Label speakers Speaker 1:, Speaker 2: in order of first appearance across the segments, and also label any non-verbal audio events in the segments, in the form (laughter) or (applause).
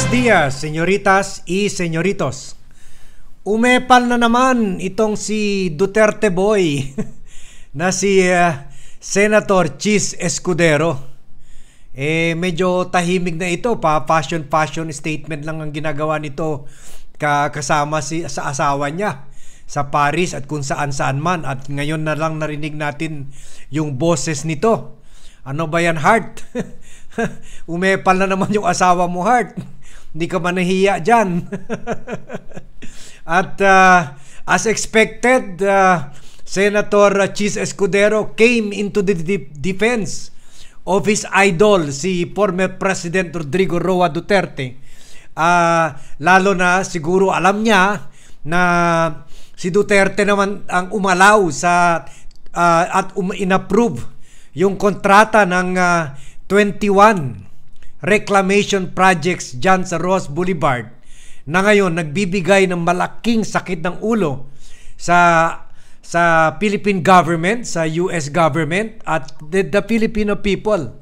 Speaker 1: Buenos días, señoritas y señoritos. Umepal na naman itong si Duterte Boy (laughs) na si uh, Senator Chis Escudero. Eh medyo tahimik na ito, pa fashion fashion statement lang ang ginagawa nito kasama si sa asawa niya sa Paris at kung saan saan man at ngayon na lang narinig natin yung boses nito. Ano ba yan, Heart? (laughs) Umepal na naman yung asawa mo, Heart. Hindi ka ba nahiya dyan? (laughs) At uh, as expected, uh, Senator Chis Escudero came into the defense of his idol, si former President Rodrigo Roa Duterte. Uh, lalo na siguro alam niya na si Duterte naman ang umalaw sa uh, at um, inapprove yung kontrata ng uh, 21 reclamation projects dyan sa Ross Boulevard na ngayon nagbibigay ng malaking sakit ng ulo sa sa Philippine government, sa US government at the, the Filipino people.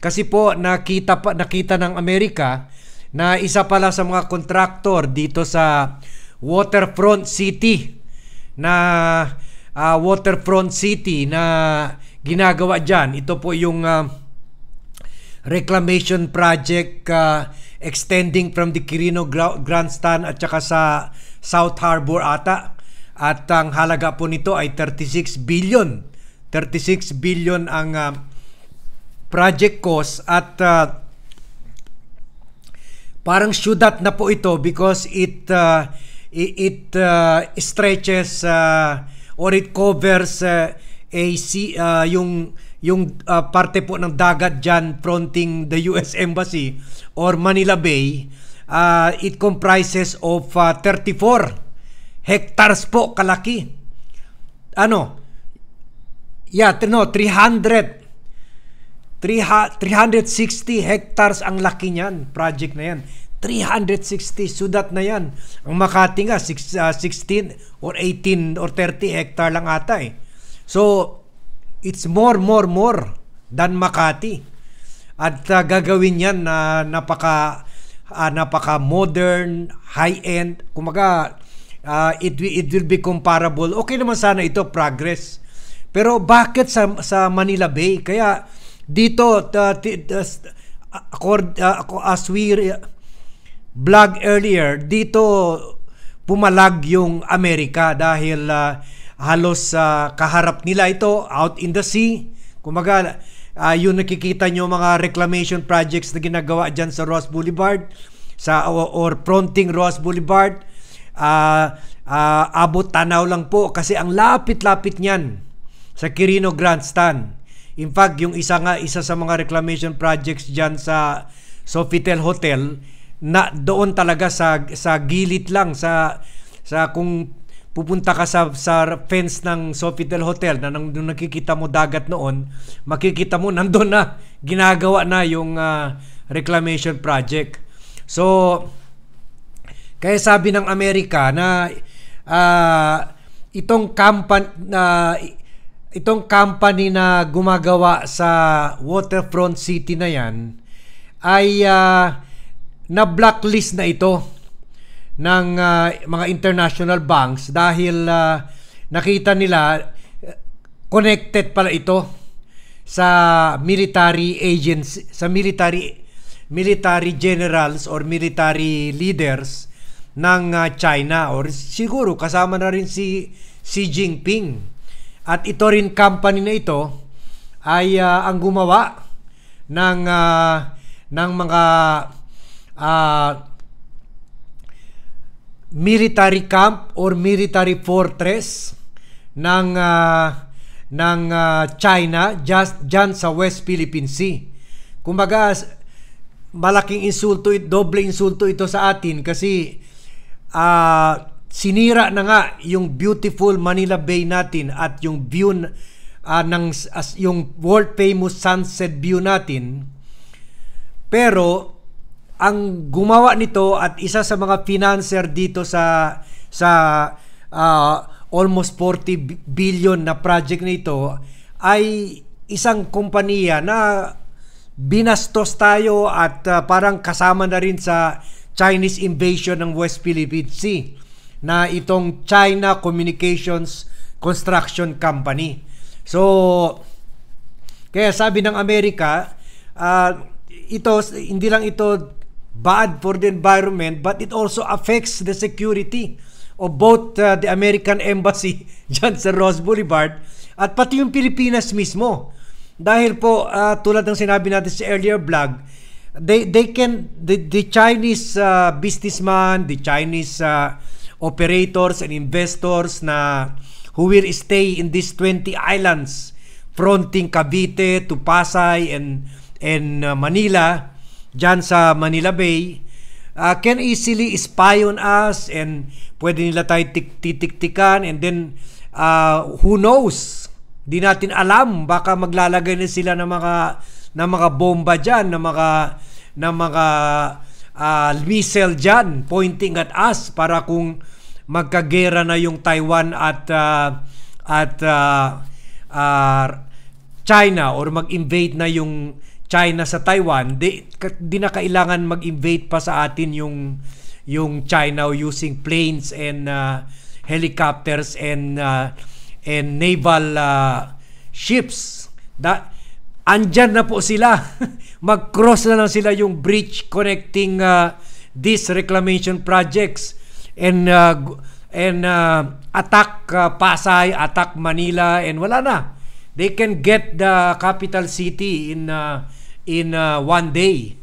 Speaker 1: Kasi po nakita pa nakita ng Amerika na isa pala sa mga kontraktor dito sa Waterfront City na uh, Waterfront City na ginagawa diyan. Ito po yung uh, reclamation project uh, extending from the Quirino Grandstand at saka sa South Harbor ata. At ang halaga po nito ay 36 billion. 36 billion ang uh, project cost at uh, parang syudad na po ito because it uh, it uh, stretches uh, or it covers uh, a uh, yung yung uh, parte po ng dagat dyan fronting the US Embassy or Manila Bay, uh, it comprises of uh, ah, 34 hectares po kalaki. Ano? Yeah, no, 300 360 hectares ang laki niyan, project na yan. 360 sudat na yan. Ang Makati nga 6, 16 or 18 or 30 hectare lang ata eh. So It's more, more, more than Makati. At uh, gagawin yan na uh, napaka uh, napaka modern, high-end. Kumaga uh, it it will be comparable. Okay naman sana ito progress. Pero bakit sa sa Manila Bay? Kaya dito uh, t- uh, accord, uh, as we blog uh, earlier, dito pumalag yung Amerika dahil uh, halos uh, kaharap nila ito out in the sea. Kumaga, uh, ah, yung nakikita nyo mga reclamation projects na ginagawa dyan sa Ross Boulevard sa or, or fronting Ross Boulevard uh, uh, abot tanaw lang po kasi ang lapit-lapit niyan sa Quirino Grandstand in fact yung isa nga isa sa mga reclamation projects dyan sa Sofitel Hotel na doon talaga sa sa gilid lang sa sa kung pupunta ka sa, sa fence ng Sofitel Hotel na nang nung nakikita mo dagat noon, makikita mo (laughs) nandoon na ginagawa na yung uh, reclamation project. So kaya sabi ng Amerika na uh, itong company na uh, itong company na gumagawa sa waterfront city na yan ay uh, ah, na blacklist na ito ng uh, mga international banks dahil uh, nakita nila eh, connected pala ito sa military agents sa military military generals or military leaders ng uh, China or siguro kasama na rin si Xi Jinping at ito rin company na ito ay uh, ang gumawa ng uh, ng mga uh, military camp or military fortress ng uh, ng uh, China just diyan sa West Philippine Sea. Kumbaga malaking insulto, doble insulto ito sa atin kasi uh, sinira na nga yung beautiful Manila Bay natin at yung view uh, ng as, yung world famous sunset view natin. Pero ang gumawa nito at isa sa mga financer dito sa sa uh, almost 40 billion na project nito ay isang kumpanya na binastos tayo at uh, parang kasama na rin sa Chinese invasion ng West Philippine Sea na itong China Communications Construction Company. So kaya sabi ng Amerika uh, ito hindi lang ito bad for the environment but it also affects the security of both uh, the American Embassy (laughs) dyan sa Ross Boulevard at pati yung Pilipinas mismo. Dahil po uh, tulad ng sinabi natin sa earlier vlog, they they can the, the Chinese uh, businessman, the Chinese uh, operators and investors na who will stay in these 20 islands fronting Cavite to Pasay and and uh, Manila dyan sa Manila Bay uh, can easily spy on us and pwede nila tayo titiktikan and then uh, who knows di natin alam baka maglalagay na sila ng mga ng mga bomba diyan ng mga ng mga uh, missile diyan pointing at us para kung magkagera na yung Taiwan at uh, at uh, uh, China or mag-invade na yung China sa Taiwan, di, di na kailangan mag-invade pa sa atin yung yung China using planes and uh, helicopters and uh, and naval uh, ships. Da andyan na po sila. (laughs) Mag-cross na lang sila yung bridge connecting uh, these reclamation projects and uh, and uh, attack uh, Pasay, attack Manila and wala na. They can get the capital city in uh, in uh, one day.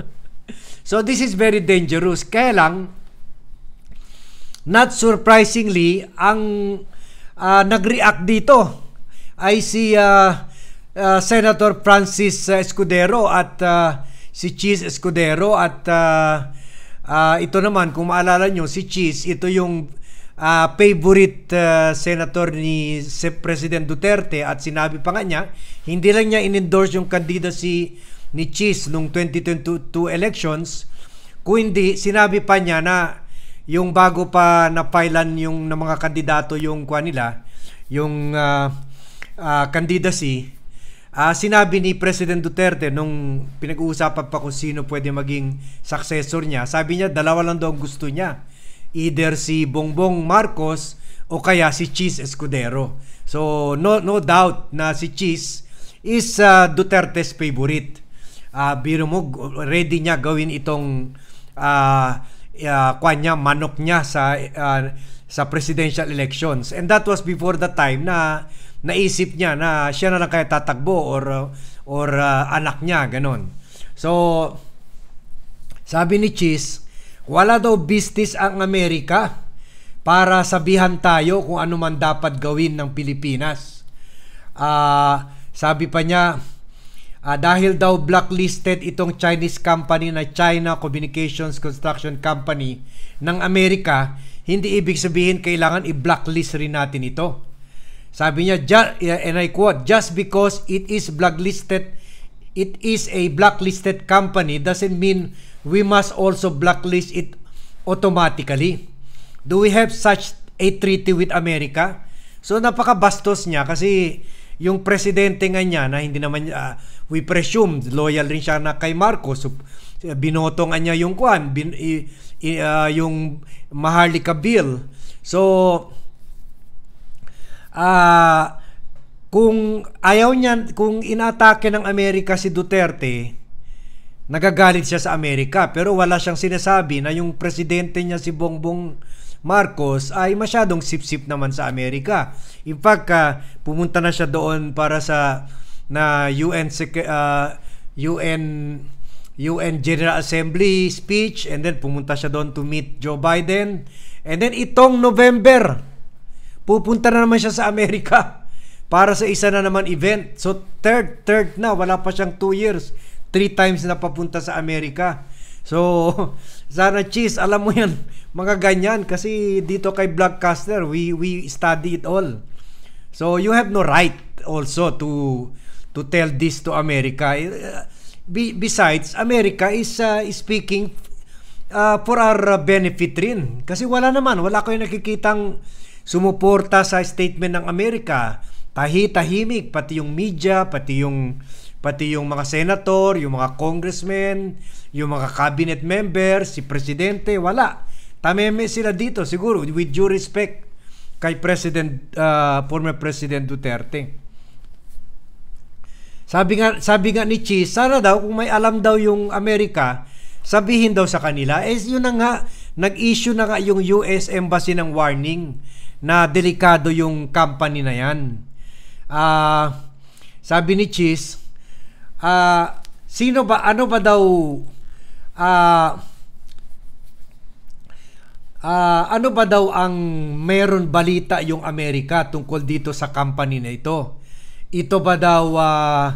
Speaker 1: (laughs) so this is very dangerous. Kaya lang not surprisingly ang uh, nag-react dito ay si uh, uh, Senator Francis uh, Escudero at uh, si Cheese Escudero at uh, uh, ito naman kung maalala nyo si Cheese ito yung uh, favorite uh, senator ni si President Duterte at sinabi pa nga niya, hindi lang niya inendorse yung candidacy ni Cheese noong 2022 elections, kundi sinabi pa niya na yung bago pa na filean yung ng mga kandidato yung kwa nila, yung uh, ah, uh, candidacy, uh, sinabi ni President Duterte nung pinag-uusapan pa kung sino pwede maging successor niya, sabi niya dalawa lang daw gusto niya either si Bongbong Marcos o kaya si Cheese Escudero. So no no doubt na si Cheese is uh, Duterte's favorite. Uh, biro mo ready niya gawin itong uh, ah, uh, ah, kanya manok niya sa uh, sa presidential elections. And that was before the time na naisip niya na siya na lang kaya tatakbo or or uh, anak niya ganon. So sabi ni Cheese wala daw business ang Amerika para sabihan tayo kung ano man dapat gawin ng Pilipinas. Uh, sabi pa niya, uh, dahil daw blacklisted itong Chinese company na China Communications Construction Company ng Amerika, hindi ibig sabihin kailangan i-blacklist rin natin ito. Sabi niya, eh, and I quote, just because it is blacklisted it is a blacklisted company doesn't mean we must also blacklist it automatically. Do we have such a treaty with America? So napakabastos niya kasi yung presidente nga niya na hindi naman uh, we presume loyal rin siya na kay Marcos. So, binoto nga niya yung kwan, bin, i, i, uh, yung Maharlika bill. So uh, kung ayaw niya, kung inatake ng Amerika si Duterte, nagagalit siya sa Amerika pero wala siyang sinasabi na yung presidente niya si Bongbong Marcos ay masyadong sip-sip naman sa Amerika. In fact, uh, pumunta na siya doon para sa na UN uh, UN UN General Assembly speech and then pumunta siya doon to meet Joe Biden. And then itong November pupunta na naman siya sa Amerika (laughs) para sa isa na naman event. So third, third na, wala pa siyang 2 years. Three times na papunta sa Amerika. So (laughs) sana cheese, alam mo 'yan, mga ganyan kasi dito kay Blockcaster, we we study it all. So you have no right also to to tell this to America. Eh, eh, besides, America is uh, speaking uh, for our benefit rin. Kasi wala naman, wala ko nakikitang sumuporta sa statement ng Amerika tahi-tahimik pati yung media, pati yung pati yung mga senator, yung mga congressmen, yung mga cabinet members, si presidente, wala. Tameme sila dito siguro with due respect kay President uh, former President Duterte. Sabi nga sabi nga ni Chi, sana daw kung may alam daw yung Amerika, sabihin daw sa kanila. Eh yun na nga, nag-issue na nga yung US Embassy ng warning na delikado yung company na yan. Uh, sabi ni Cheese, uh, ah, sino ba, ano ba daw, uh, uh, ano ba daw ang meron balita yung Amerika tungkol dito sa company na ito? Ito ba daw, uh,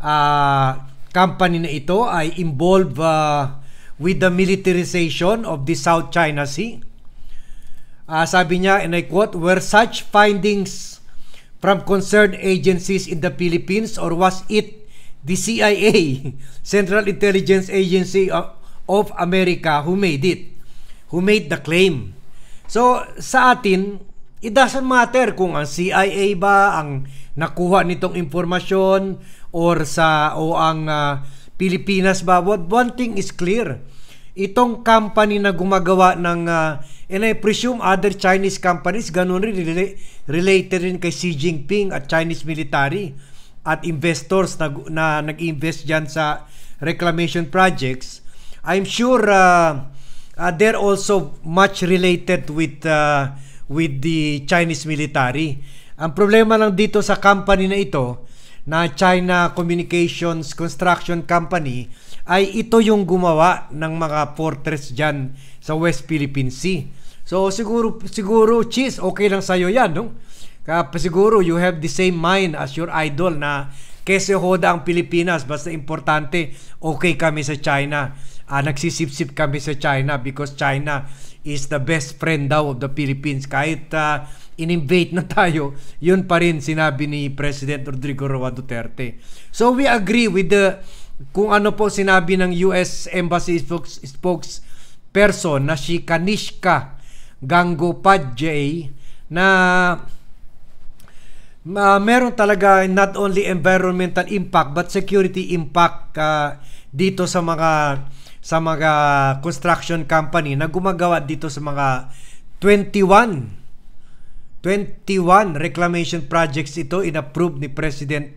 Speaker 1: uh, company na ito ay involved uh, with the militarization of the South China Sea? Uh, sabi niya, and I quote, were such findings from concerned agencies in the Philippines or was it the CIA, (laughs) Central Intelligence Agency of America who made it, who made the claim? So sa atin, it doesn't matter kung ang CIA ba ang nakuha nitong impormasyon or sa o ang uh, Pilipinas ba. But one thing is clear, itong company na gumagawa ng uh, and I presume other Chinese companies ganun rin rela- related rin kay Xi Jinping at Chinese military at investors na, na nag-invest diyan sa reclamation projects I'm sure uh, uh, they're also much related with uh, with the Chinese military ang problema lang dito sa company na ito na China Communications Construction Company ay ito yung gumawa ng mga fortress dyan sa West Philippine Sea. So siguro siguro cheese okay lang sa iyo 'yan, no? Kaya siguro you have the same mind as your idol na kese hoda ang Pilipinas basta importante okay kami sa China. Ah, nagsisipsip kami sa China because China is the best friend daw of the Philippines kahit uh, in-invade na tayo, yun pa rin sinabi ni President Rodrigo Roa Duterte. So we agree with the kung ano po sinabi ng US Embassy spokesperson na si Kanishka Gangopadhyay na uh, meron talaga not only environmental impact but security impact uh, dito sa mga sa mga construction company na gumagawa dito sa mga 21 21 reclamation projects ito inapproved ni President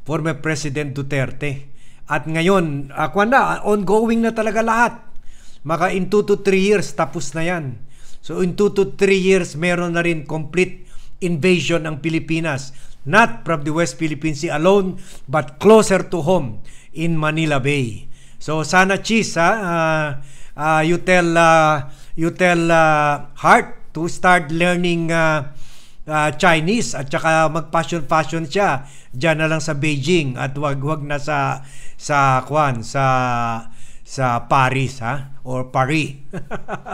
Speaker 1: former President Duterte. At ngayon, uh, ah, kwanda, ongoing na talaga lahat. Maka in 2 to 3 years, tapos na yan. So in 2 to 3 years, meron na rin complete invasion ng Pilipinas. Not from the West Philippine Sea alone, but closer to home in Manila Bay. So sana cheese, ha? Uh, uh, you tell, uh, you tell uh, Hart to start learning uh, uh, Chinese at saka mag-fashion fashion siya diyan na lang sa Beijing at wag wag na sa sa kwan sa sa Paris ha or Paris.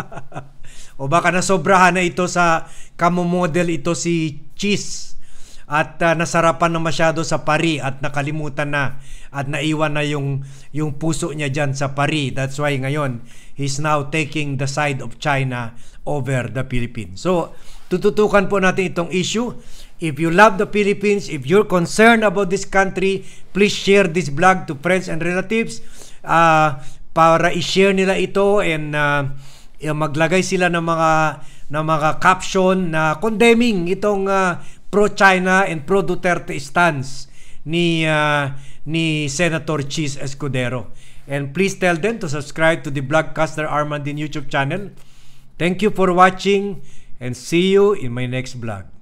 Speaker 1: (laughs) o baka na sobrahan na ito sa model ito si Cheese at uh, nasarapan na masyado sa Paris at nakalimutan na at naiwan na yung yung puso niya diyan sa Paris. that's why ngayon he's now taking the side of China over the Philippines so tututukan po natin itong issue If you love the Philippines, if you're concerned about this country, please share this vlog to friends and relatives uh, para i-share nila ito and uh, maglagay sila ng mga ng mga caption na condemning itong uh, pro-China and pro-Duterte stance ni uh, ni Senator Chis Escudero. And please tell them to subscribe to the Blogcaster Armandin YouTube channel. Thank you for watching and see you in my next vlog.